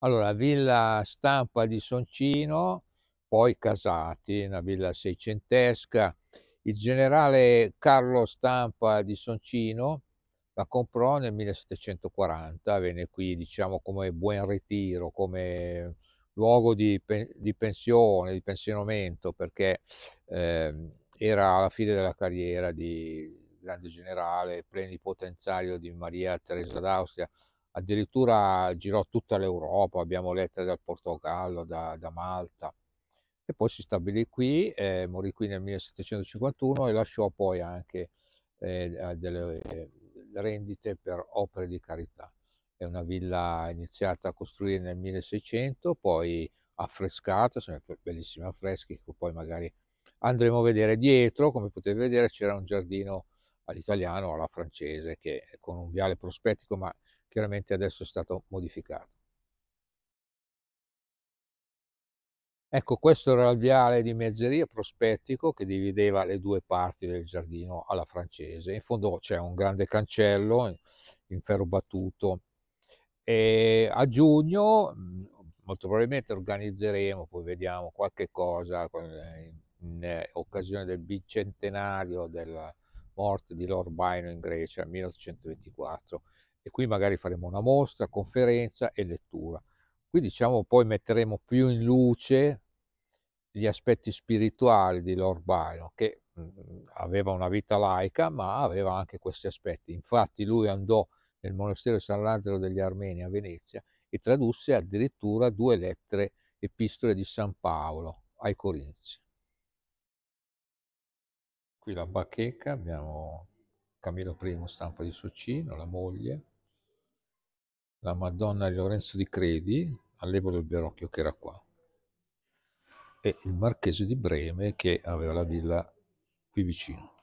Allora, villa stampa di Soncino, poi Casati, una villa seicentesca. Il generale Carlo Stampa di Soncino la comprò nel 1740, venne qui diciamo come buon ritiro, come luogo di, di pensione, di pensionamento, perché eh, era alla fine della carriera di grande generale, plenipotenziario di Maria Teresa d'Austria, addirittura girò tutta l'Europa, abbiamo lettere dal Portogallo, da, da Malta, e poi si stabilì qui, eh, morì qui nel 1751 e lasciò poi anche eh, delle eh, rendite per opere di carità. È una villa iniziata a costruire nel 1600, poi affrescata, sono bellissimi affreschi che poi magari andremo a vedere dietro, come potete vedere c'era un giardino all'italiano o alla francese, che è con un viale prospettico, ma chiaramente adesso è stato modificato. Ecco, questo era il viale di mezzeria prospettico che divideva le due parti del giardino alla francese. In fondo c'è un grande cancello in ferro battuto. E a giugno mm, molto probabilmente organizzeremo, poi vediamo qualche cosa eh, in eh, occasione del bicentenario della, morte di Lord Byron in Grecia nel 1824 e qui magari faremo una mostra, conferenza e lettura. Qui diciamo poi metteremo più in luce gli aspetti spirituali di Lord Byron che mh, mm, aveva una vita laica ma aveva anche questi aspetti. Infatti lui andò nel monastero di San Lazzaro degli Armeni a Venezia e tradusse addirittura due lettere epistole di San Paolo ai Corinzi qui la bacheca, abbiamo Camillo I stampa di Succino, la moglie, la Madonna di Lorenzo di Credi, all'epoca del Berocchio che era qua, e il Marchese di Breme che aveva la villa qui vicino.